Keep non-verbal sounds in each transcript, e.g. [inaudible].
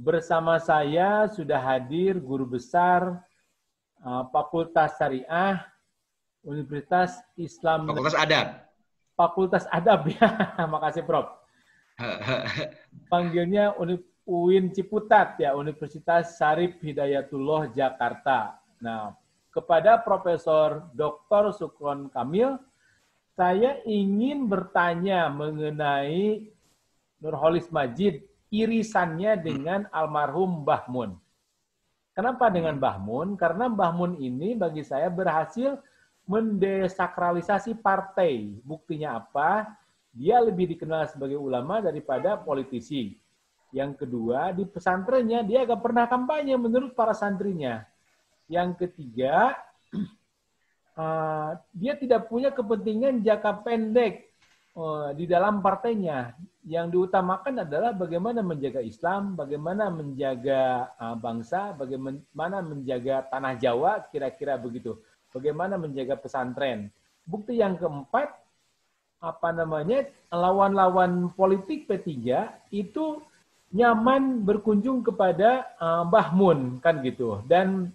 Bersama saya sudah hadir Guru Besar eh, Fakultas Syariah Universitas Islam Fakultas Adab. Fakultas Adab [laughs] ya. Makasih Prof. [laughs] Panggilnya UIN Ciputat ya, Universitas Syarif Hidayatullah Jakarta. Nah, kepada Profesor Dr. Sukron Kamil, saya ingin bertanya mengenai Nurholis Majid irisannya dengan almarhum Bahmun. Kenapa dengan Bahmun? Karena Bahmun ini bagi saya berhasil mendesakralisasi partai. Buktinya apa? Dia lebih dikenal sebagai ulama daripada politisi. Yang kedua, di pesantrennya dia agak pernah kampanye menurut para santrinya. Yang ketiga, [clears throat] eh, dia tidak punya kepentingan jangka pendek Oh, di dalam partainya yang diutamakan adalah bagaimana menjaga Islam, bagaimana menjaga ah, bangsa, bagaimana menjaga tanah Jawa, kira-kira begitu. Bagaimana menjaga pesantren. Bukti yang keempat, apa namanya, lawan-lawan politik P3 itu nyaman berkunjung kepada ah, Mbah Mun, kan gitu. Dan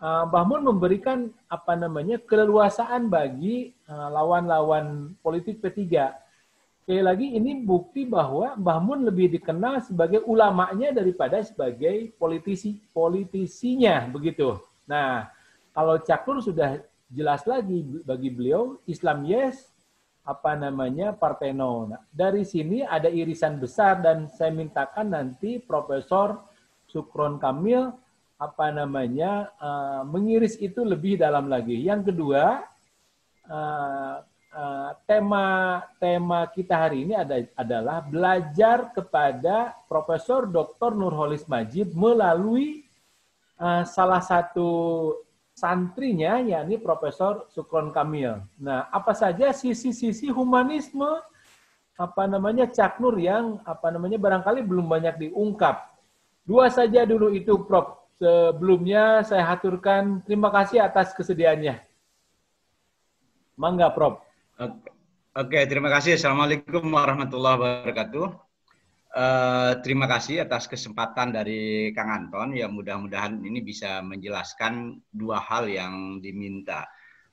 ah, Mbah Mun memberikan apa namanya keleluasaan bagi lawan-lawan politik P3 sekali lagi ini bukti bahwa Bahmun lebih dikenal sebagai ulamanya daripada sebagai politisi politisinya begitu. Nah, kalau Cakur sudah jelas lagi bagi beliau Islam yes apa namanya partai no. Nah, dari sini ada irisan besar dan saya mintakan nanti Profesor Sukron Kamil apa namanya uh, mengiris itu lebih dalam lagi. Yang kedua uh, Eh, tema tema kita hari ini ada, adalah belajar kepada Profesor Dr. Nurholis Majid melalui uh, salah satu santrinya yakni Profesor Sukron Kamil. Nah, apa saja sisi-sisi humanisme apa namanya Cak Nur yang apa namanya barangkali belum banyak diungkap. Dua saja dulu itu Prof. Sebelumnya saya haturkan terima kasih atas kesediaannya. Mangga Prof. Oke, terima kasih. Assalamualaikum warahmatullahi wabarakatuh. Uh, terima kasih atas kesempatan dari Kang Anton. Ya mudah-mudahan ini bisa menjelaskan dua hal yang diminta.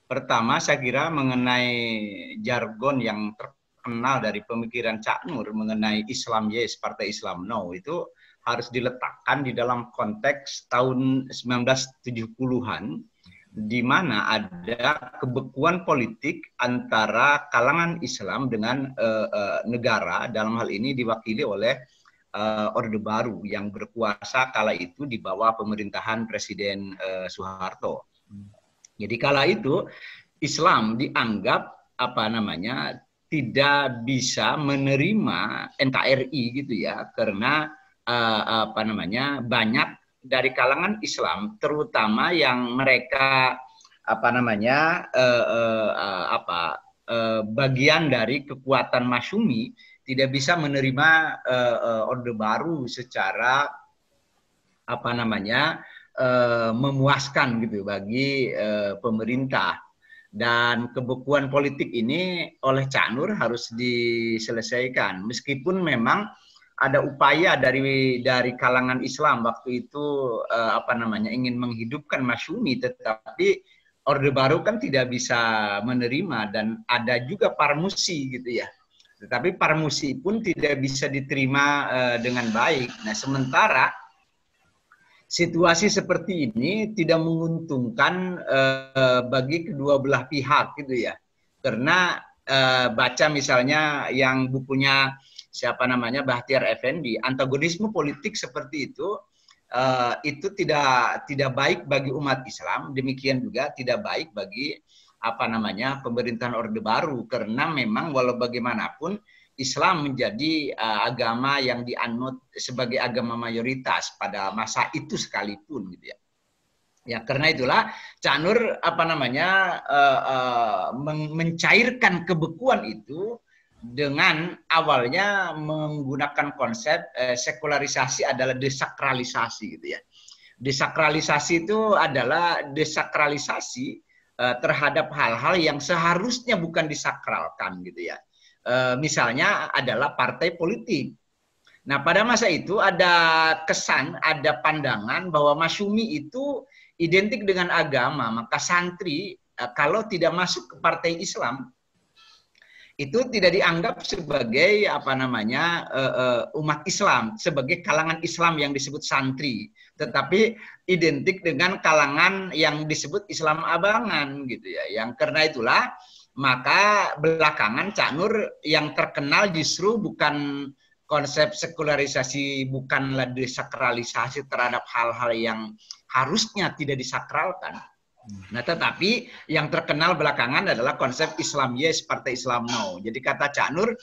Pertama, saya kira mengenai jargon yang terkenal dari pemikiran Cak Nur mengenai Islam Yes, Partai Islam No itu harus diletakkan di dalam konteks tahun 1970-an di mana ada kebekuan politik antara kalangan Islam dengan uh, uh, negara dalam hal ini diwakili oleh uh, Orde Baru yang berkuasa kala itu di bawah pemerintahan Presiden uh, Soeharto. Jadi kala itu Islam dianggap apa namanya tidak bisa menerima NKRI gitu ya karena uh, apa namanya banyak dari kalangan Islam, terutama yang mereka apa namanya eh, eh, eh, apa eh, bagian dari kekuatan Masyumi tidak bisa menerima eh, eh, orde baru secara apa namanya eh, memuaskan gitu bagi eh, pemerintah dan kebekuan politik ini oleh Cak Nur harus diselesaikan meskipun memang ada upaya dari dari kalangan Islam waktu itu uh, apa namanya ingin menghidupkan Masyumi tetapi Orde Baru kan tidak bisa menerima dan ada juga Parmusi gitu ya. Tetapi Parmusi pun tidak bisa diterima uh, dengan baik. Nah, sementara situasi seperti ini tidak menguntungkan uh, bagi kedua belah pihak gitu ya. Karena baca misalnya yang bukunya siapa namanya Bahtiar Effendi, antagonisme politik seperti itu uh, itu tidak tidak baik bagi umat Islam, demikian juga tidak baik bagi apa namanya pemerintahan Orde Baru karena memang walau bagaimanapun Islam menjadi uh, agama yang dianut sebagai agama mayoritas pada masa itu sekalipun gitu ya. Ya karena itulah Canur apa namanya uh, uh, mencairkan kebekuan itu dengan awalnya menggunakan konsep eh, sekularisasi adalah desakralisasi gitu ya. Desakralisasi itu adalah desakralisasi eh, terhadap hal-hal yang seharusnya bukan disakralkan gitu ya. Eh, misalnya adalah partai politik. Nah pada masa itu ada kesan, ada pandangan bahwa masyumi itu identik dengan agama, maka santri eh, kalau tidak masuk ke partai Islam itu tidak dianggap sebagai apa namanya eh, eh, umat Islam sebagai kalangan Islam yang disebut santri tetapi identik dengan kalangan yang disebut Islam abangan gitu ya yang karena itulah maka belakangan Cak Nur yang terkenal justru bukan konsep sekularisasi bukanlah desakralisasi terhadap hal-hal yang harusnya tidak disakralkan Nah, tetapi yang terkenal belakangan adalah konsep Islam Yes, Partai Islam No. Jadi kata Cak Nur,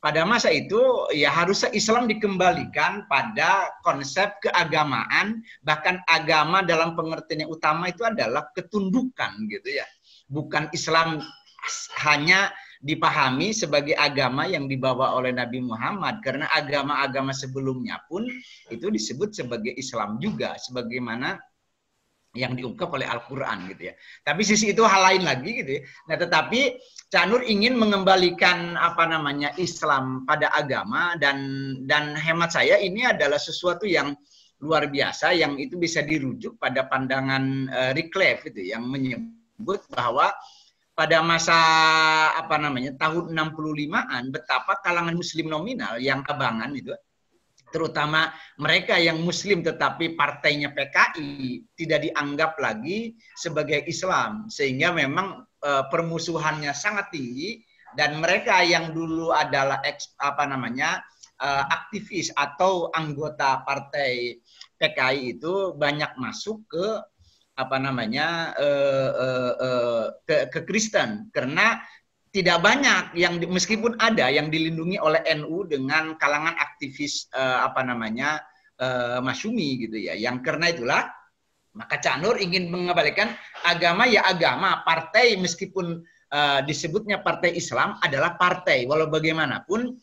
pada masa itu ya harusnya Islam dikembalikan pada konsep keagamaan, bahkan agama dalam pengertian yang utama itu adalah ketundukan gitu ya. Bukan Islam hanya dipahami sebagai agama yang dibawa oleh Nabi Muhammad karena agama-agama sebelumnya pun itu disebut sebagai Islam juga sebagaimana yang diungkap oleh Al-Quran gitu ya. Tapi sisi itu hal lain lagi gitu ya. Nah tetapi Canur ingin mengembalikan apa namanya Islam pada agama dan dan hemat saya ini adalah sesuatu yang luar biasa yang itu bisa dirujuk pada pandangan uh, gitu itu ya, yang menyebut bahwa pada masa apa namanya tahun 65-an betapa kalangan muslim nominal yang kebangan itu terutama mereka yang muslim tetapi partainya PKI tidak dianggap lagi sebagai Islam sehingga memang e, permusuhannya sangat tinggi dan mereka yang dulu adalah ex, apa namanya e, aktivis atau anggota partai PKI itu banyak masuk ke apa namanya e, e, e, ke, ke Kristen karena tidak banyak yang meskipun ada yang dilindungi oleh NU dengan kalangan aktivis uh, apa namanya uh, Masyumi gitu ya. Yang karena itulah maka Canur ingin mengembalikan agama ya agama, partai meskipun uh, disebutnya partai Islam adalah partai walau bagaimanapun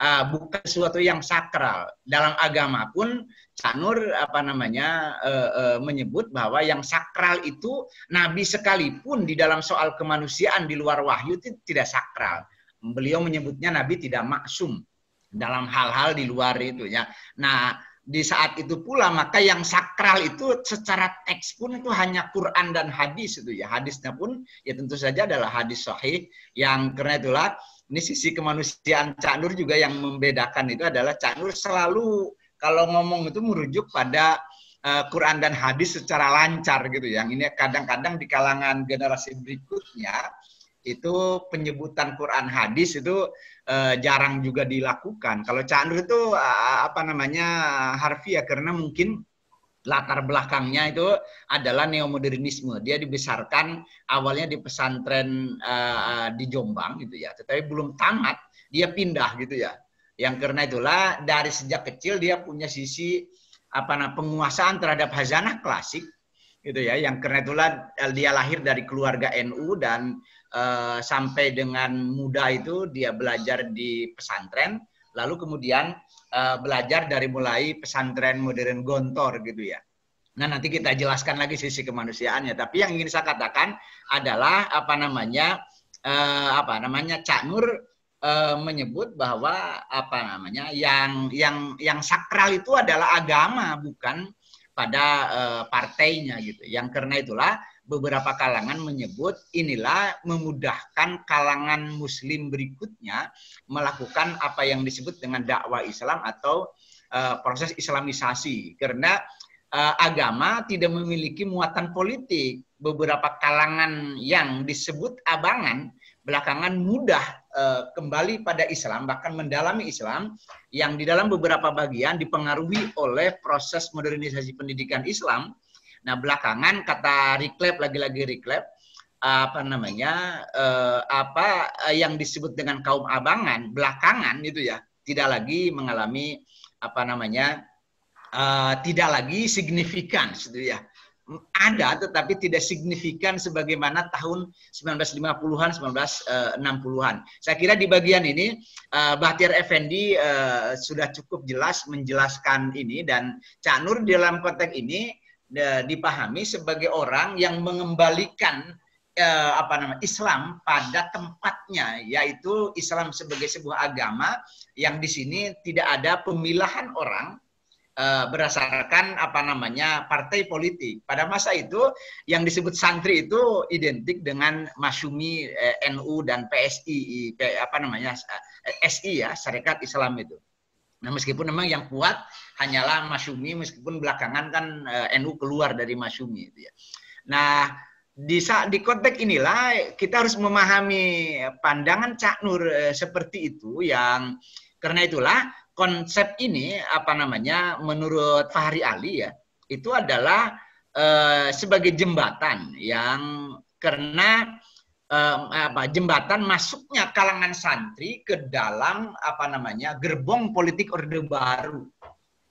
uh, bukan sesuatu yang sakral. Dalam agama pun Sanur apa namanya uh, uh, menyebut bahwa yang sakral itu nabi sekalipun di dalam soal kemanusiaan di luar wahyu itu tidak sakral. Beliau menyebutnya nabi tidak maksum dalam hal-hal di luar itu ya. Nah, di saat itu pula maka yang sakral itu secara teks pun itu hanya Quran dan hadis itu ya. Hadisnya pun ya tentu saja adalah hadis sahih yang karena itulah ini sisi kemanusiaan Cak Nur juga yang membedakan itu adalah Cak Nur selalu kalau ngomong itu merujuk pada uh, Quran dan hadis secara lancar gitu ya. yang ini kadang-kadang di kalangan generasi berikutnya itu penyebutan Quran hadis itu uh, jarang juga dilakukan. Kalau Cak Nur itu uh, apa namanya harfiah karena mungkin latar belakangnya itu adalah neomodernisme. Dia dibesarkan awalnya di pesantren uh, di Jombang gitu ya, tetapi belum tamat dia pindah gitu ya. Yang karena itulah dari sejak kecil dia punya sisi apa nah, penguasaan terhadap hazanah klasik gitu ya. Yang karena itulah eh, dia lahir dari keluarga NU dan uh, sampai dengan muda itu dia belajar di pesantren lalu kemudian uh, belajar dari mulai pesantren modern gontor gitu ya. Nah nanti kita jelaskan lagi sisi kemanusiaannya. Tapi yang ingin saya katakan adalah apa namanya eh, apa namanya Cak Nur eh, menyebut bahwa apa namanya yang yang yang sakral itu adalah agama bukan pada eh, partainya gitu. Yang karena itulah beberapa kalangan menyebut inilah memudahkan kalangan muslim berikutnya melakukan apa yang disebut dengan dakwah Islam atau uh, proses islamisasi karena uh, agama tidak memiliki muatan politik. Beberapa kalangan yang disebut abangan belakangan mudah uh, kembali pada Islam bahkan mendalami Islam yang di dalam beberapa bagian dipengaruhi oleh proses modernisasi pendidikan Islam Nah belakangan kata reclap lagi-lagi reclap apa namanya eh, apa eh, yang disebut dengan kaum abangan belakangan itu ya tidak lagi mengalami apa namanya eh, tidak lagi signifikan gitu ya ada tetapi tidak signifikan sebagaimana tahun 1950-an 1960-an. Saya kira di bagian ini Bahtiar Effendi sudah cukup jelas menjelaskan ini dan Cak Nur dalam konteks ini Ya, dipahami sebagai orang yang mengembalikan eh, apa nama Islam pada tempatnya yaitu Islam sebagai sebuah agama yang di sini tidak ada pemilahan orang eh, berdasarkan apa namanya partai politik. Pada masa itu yang disebut santri itu identik dengan Masyumi eh, NU dan PSI apa namanya SI eh, ya Serikat Islam itu. Nah, meskipun memang yang kuat hanyalah Masyumi, meskipun belakangan kan e, NU keluar dari Masyumi itu ya. Nah, di di konteks inilah kita harus memahami pandangan Cak Nur e, seperti itu yang karena itulah konsep ini apa namanya menurut Fahri Ali ya, itu adalah e, sebagai jembatan yang karena eh, apa jembatan masuknya kalangan santri ke dalam apa namanya gerbong politik orde baru.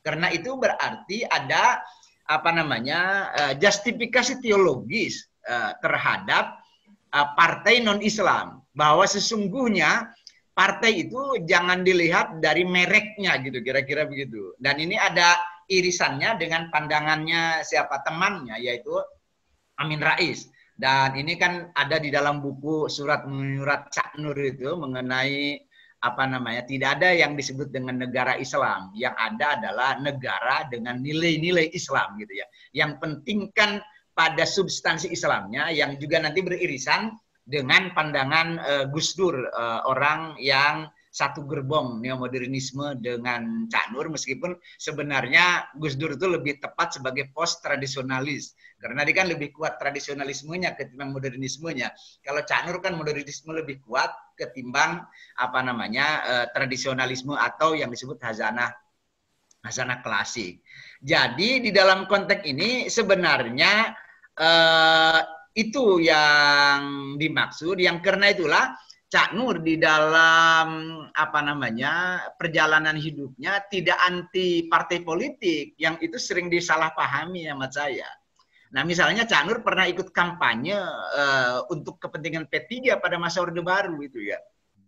Karena itu berarti ada apa namanya eh, justifikasi teologis eh, terhadap eh, partai non Islam bahwa sesungguhnya partai itu jangan dilihat dari mereknya gitu kira-kira begitu dan ini ada irisannya dengan pandangannya siapa temannya yaitu Amin Rais dan ini kan ada di dalam buku surat menyurat Cak Nur itu mengenai apa namanya tidak ada yang disebut dengan negara Islam yang ada adalah negara dengan nilai-nilai Islam gitu ya yang penting kan pada substansi Islamnya yang juga nanti beririsan dengan pandangan uh, Gus Dur uh, orang yang satu gerbong neomodernisme dengan Cak Nur meskipun sebenarnya Gus Dur itu lebih tepat sebagai post tradisionalis karena dia kan lebih kuat tradisionalismenya ketimbang modernismenya. Kalau Cak Nur kan modernisme lebih kuat ketimbang apa namanya eh, tradisionalisme atau yang disebut hazanah hazanah klasik. Jadi di dalam konteks ini sebenarnya eh, itu yang dimaksud yang karena itulah Cak Nur di dalam apa namanya perjalanan hidupnya tidak anti partai politik yang itu sering disalahpahami sama saya. Nah misalnya Cak Nur pernah ikut kampanye uh, untuk kepentingan P3 pada masa Orde Baru itu ya.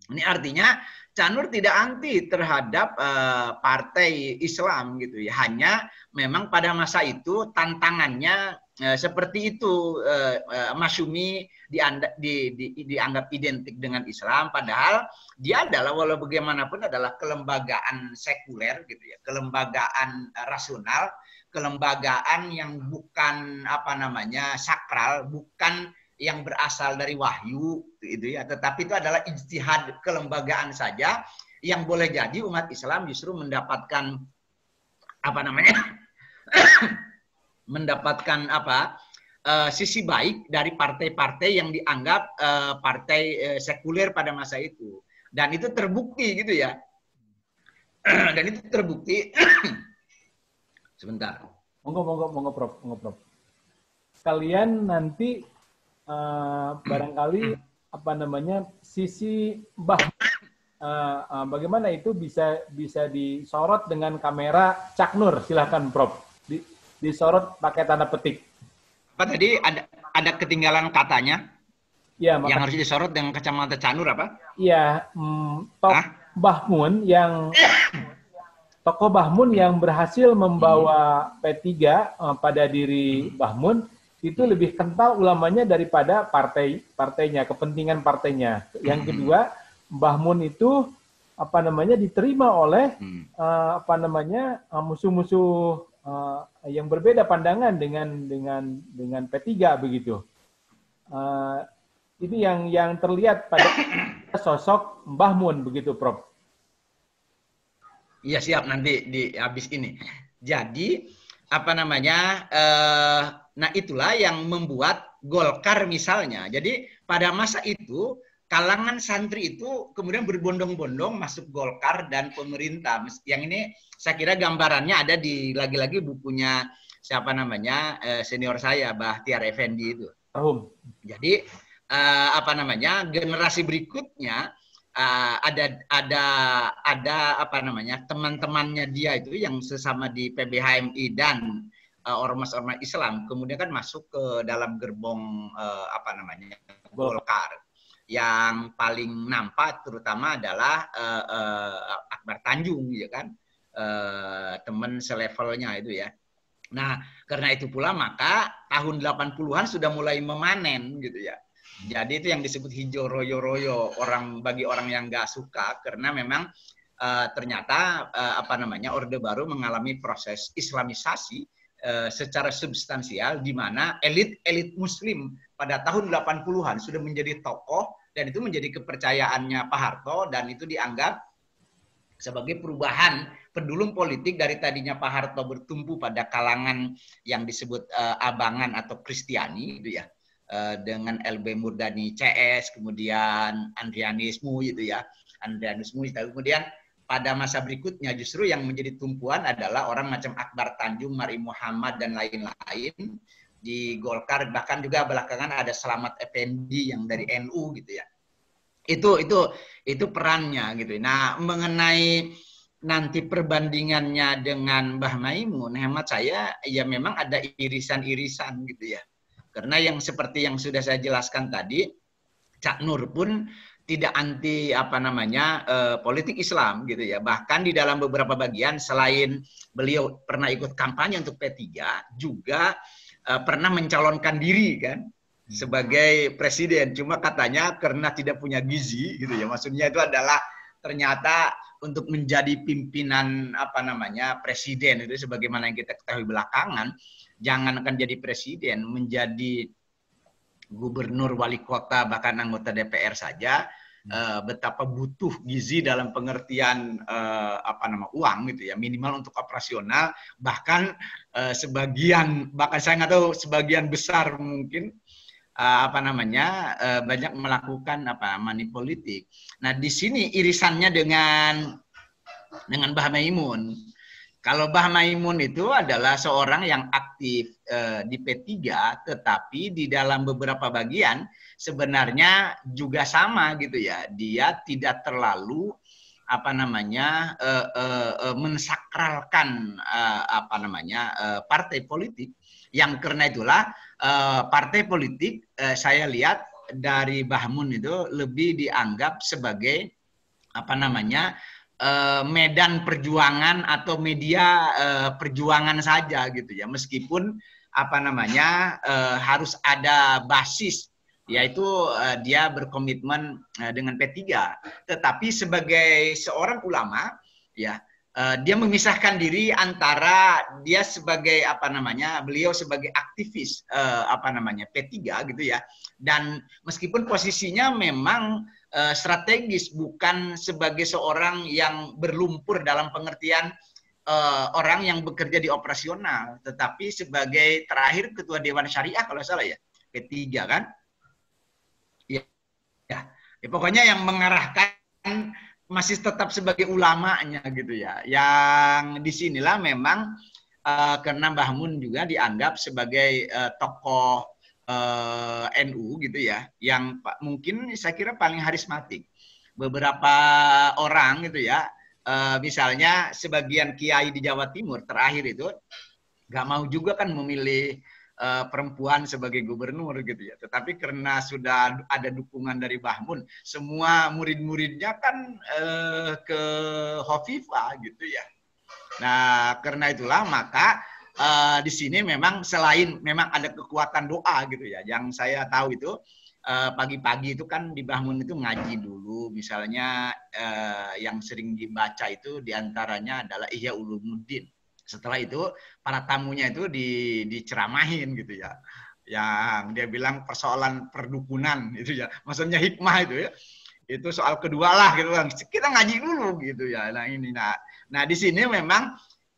Ini artinya Cak Nur tidak anti terhadap uh, partai Islam gitu ya. Hanya memang pada masa itu tantangannya Eh, seperti itu uh, eh, Masyumi dianda, di, di, dianggap identik dengan Islam, padahal dia adalah walau bagaimanapun adalah kelembagaan sekuler gitu ya, kelembagaan rasional, kelembagaan yang bukan apa namanya sakral, bukan yang berasal dari wahyu gitu ya, tetapi itu adalah ijtihad kelembagaan saja yang boleh jadi umat Islam justru mendapatkan apa namanya mendapatkan apa uh, sisi baik dari partai-partai yang dianggap uh, partai uh, sekuler pada masa itu dan itu terbukti gitu ya [clears throat] dan itu terbukti [clears throat] sebentar monggo monggo monggo prof monggo prof kalian nanti uh, barangkali apa namanya sisi bah uh, uh, bagaimana itu bisa bisa disorot dengan kamera Cak Nur silahkan prof di, disorot pakai tanda petik. Apa tadi ada ada ketinggalan katanya? Ya, yang yang harus disorot dengan kacamata canur apa? Iya, mm, Tok ah? Bahmun yang tokoh Bahmun yang berhasil membawa P3 eh, pada diri Bahmun itu lebih kental ulamanya daripada partai partainya, kepentingan partainya. Yang hmm. kedua, Bahmun itu apa namanya diterima oleh hmm. eh, apa namanya eh, musuh-musuh Eh, yang berbeda pandangan dengan dengan dengan P3 begitu. Uh, itu yang yang terlihat pada [coughs] sosok Mbah Mun begitu, Prof. Iya siap nanti di habis ini. Jadi apa namanya? Uh, nah itulah yang membuat Golkar misalnya. Jadi pada masa itu kalangan santri itu kemudian berbondong-bondong masuk Golkar dan pemerintah. Yang ini saya kira gambarannya ada di lagi-lagi bukunya siapa namanya eh, senior saya Bahtiar Effendi itu. Oh. Jadi eh, apa namanya generasi berikutnya eh, ada ada ada apa namanya teman-temannya dia itu yang sesama di PBHMI dan ormas-ormas Islam kemudian kan masuk ke dalam gerbong apa namanya Golkar yang paling nampak terutama adalah uh, uh, Akbar Tanjung ya kan uh, teman selevelnya itu ya nah karena itu pula maka tahun 80-an sudah mulai memanen gitu ya jadi itu yang disebut hijau royo-royo orang bagi orang yang nggak suka karena memang uh, ternyata uh, apa namanya Orde Baru mengalami proses islamisasi uh, secara substansial di mana elit-elit muslim pada tahun 80-an sudah menjadi tokoh dan itu menjadi kepercayaannya Pak Harto dan itu dianggap sebagai perubahan pendulum politik dari tadinya Pak Harto bertumpu pada kalangan yang disebut uh, abangan atau Kristiani gitu ya uh, dengan LB Murdani CS kemudian Andrianismu gitu ya Andrianismu kemudian pada masa berikutnya justru yang menjadi tumpuan adalah orang macam Akbar Tanjung, Mari Muhammad dan lain-lain di Golkar bahkan juga belakangan ada Selamat Effendi yang dari NU gitu ya itu itu itu perannya gitu nah mengenai nanti perbandingannya dengan Mbah Maimun hemat saya ya memang ada irisan-irisan gitu ya karena yang seperti yang sudah saya jelaskan tadi Cak Nur pun tidak anti apa namanya eh, politik Islam gitu ya. Bahkan di dalam beberapa bagian selain beliau pernah ikut kampanye untuk P3 juga uh, pernah mencalonkan diri kan hmm. sebagai presiden. Cuma katanya karena tidak punya gizi gitu ya. Maksudnya itu adalah ternyata untuk menjadi pimpinan apa namanya presiden itu sebagaimana yang kita ketahui belakangan jangan akan jadi presiden menjadi gubernur wali kota bahkan anggota DPR saja Eh, betapa butuh gizi dalam pengertian uh, apa nama uang gitu ya minimal untuk operasional bahkan uh, sebagian bahkan saya nggak tahu sebagian besar mungkin uh, apa namanya uh, banyak melakukan apa money politik Nah di sini irisannya dengan dengan bahan imun kalau Bah Maimun itu adalah seorang yang aktif eh, di P3, tetapi di dalam beberapa bagian sebenarnya juga sama gitu ya. Dia tidak terlalu apa namanya eh, eh, eh, mensakralkan eh, apa namanya eh, partai politik. Yang karena itulah eh, partai politik eh, saya lihat dari Bahmun itu lebih dianggap sebagai apa namanya Eh, medan perjuangan atau media uh, perjuangan saja gitu ya meskipun apa namanya uh, harus ada basis yaitu uh, dia berkomitmen uh, dengan P3 tetapi sebagai seorang ulama ya uh, dia memisahkan diri antara dia sebagai apa namanya beliau sebagai aktivis uh, apa namanya P3 gitu ya dan meskipun posisinya memang Eh, strategis bukan sebagai seorang yang berlumpur dalam pengertian uh, orang yang bekerja di operasional tetapi sebagai terakhir ketua dewan syariah kalau salah ya ketiga kan ya ya, ya pokoknya yang mengarahkan masih tetap sebagai ulamanya gitu ya yang disinilah memang uh, eh, karena Mun juga dianggap sebagai uh, tokoh Eh, NU gitu ya, yang mungkin saya kira paling harismatik. Beberapa orang gitu ya, eh, misalnya sebagian kiai di Jawa Timur terakhir itu nggak mau juga kan memilih eh, perempuan sebagai gubernur gitu ya. Tetapi karena sudah ada dukungan dari Bahmun, semua murid-muridnya kan ke Hovifa gitu ya. Nah, karena itulah maka uh, di sini memang selain memang ada kekuatan doa gitu ya, yang saya tahu itu eh, pagi-pagi uh, itu kan di bangun itu ngaji dulu misalnya uh, yang sering dibaca itu diantaranya adalah Ihya Ulumuddin setelah itu para tamunya itu di, diceramahin gitu ya yang dia bilang persoalan perdukunan itu ya maksudnya hikmah itu ya itu soal kedua lah gitu kan kita ngaji dulu gitu ya nah ini nah nah di sini memang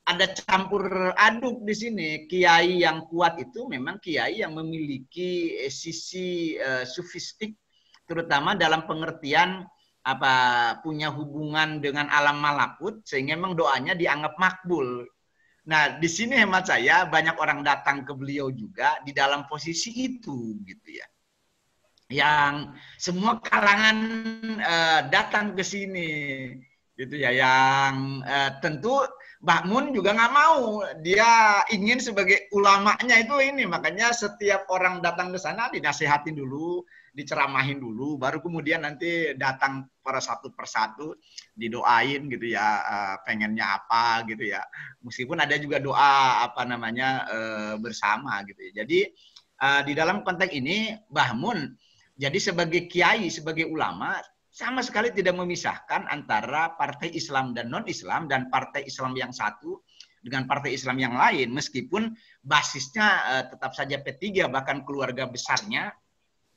ada campur aduk di sini. Kiai yang kuat itu memang kiai yang memiliki eh, sisi uh, sufistik, terutama dalam pengertian apa punya hubungan dengan alam malakut sehingga memang doanya dianggap makbul. Nah, di sini hemat saya banyak orang datang ke beliau juga di dalam posisi itu gitu ya. Yang semua kalangan uh, datang ke sini gitu ya yang uh, tentu Mbak Mun juga nggak mau. Dia ingin sebagai ulamanya itu ini. Makanya setiap orang datang ke sana dinasehatin dulu, diceramahin dulu, baru kemudian nanti datang para satu persatu didoain gitu ya, eh, pengennya apa gitu ya. Meskipun ada juga doa apa namanya eh, bersama gitu ya. Jadi eh, di dalam konteks ini Mbah jadi sebagai kiai, sebagai ulama sama sekali tidak memisahkan antara partai Islam dan non-Islam dan partai Islam yang satu dengan partai Islam yang lain meskipun basisnya eh, tetap saja P3 bahkan keluarga besarnya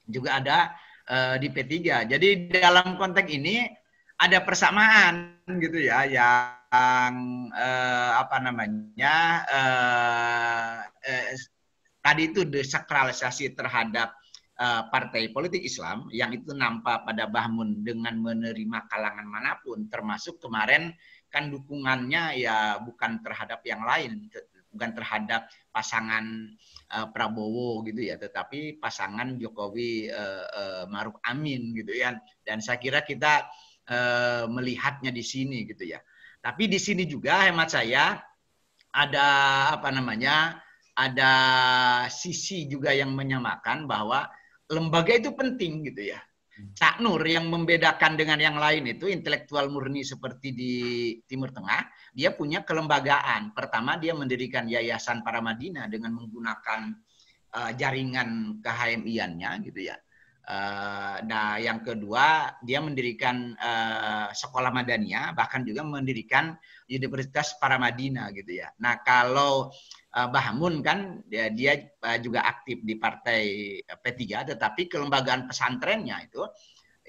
juga ada eh, di P3. Jadi dalam konteks ini ada persamaan gitu ya yang eh, apa namanya eh, eh, tadi itu desakralisasi terhadap Eh, partai politik Islam yang itu nampak pada Bahmun dengan menerima kalangan manapun termasuk kemarin kan dukungannya ya bukan terhadap yang lain bukan terhadap pasangan uh, Prabowo gitu ya tetapi pasangan Jokowi uh, uh, Maruf Amin gitu ya dan saya kira kita uh, melihatnya di sini gitu ya tapi di sini juga hemat saya ada apa namanya ada sisi juga yang menyamakan bahwa lembaga itu penting gitu ya. Hmm. Cak Nur yang membedakan dengan yang lain itu intelektual murni seperti di Timur Tengah, dia punya kelembagaan. Pertama dia mendirikan Yayasan Paramadina dengan menggunakan uh, jaringan KHMI-annya gitu ya. Uh, nah, yang kedua dia mendirikan uh, sekolah Madania, bahkan juga mendirikan Universitas Paramadina gitu ya. Nah, kalau uh, eh, Bahmun kan dia, dia eh, juga aktif di partai eh, P3 tetapi kelembagaan pesantrennya itu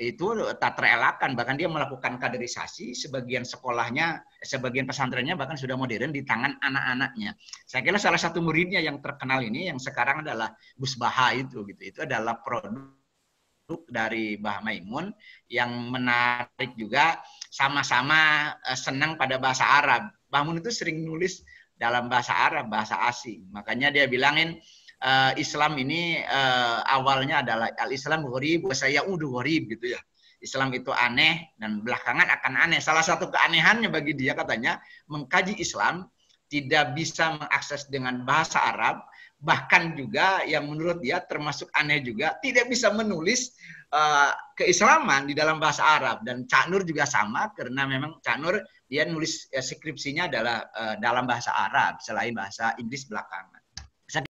itu tak terelakkan bahkan dia melakukan kaderisasi sebagian sekolahnya sebagian pesantrennya bahkan sudah modern di tangan anak-anaknya saya kira salah satu muridnya yang terkenal ini yang sekarang adalah Gus Baha itu gitu itu adalah produk dari Bah Maimun yang menarik juga sama-sama senang pada bahasa Arab. Bah Maimun itu sering nulis dalam bahasa Arab, bahasa asing. Makanya dia bilangin uh, Islam ini uh, awalnya adalah al-Islam gharib wa saya udu gharib gitu ya. Islam itu aneh dan belakangan akan aneh. Salah satu keanehannya bagi dia katanya mengkaji Islam tidak bisa mengakses dengan bahasa Arab, bahkan juga yang menurut dia termasuk aneh juga tidak bisa menulis uh, keislaman di dalam bahasa Arab dan Cak Nur juga sama karena memang Cak Nur dia nulis eh, skripsinya adalah eh, dalam bahasa Arab selain bahasa Inggris belakangan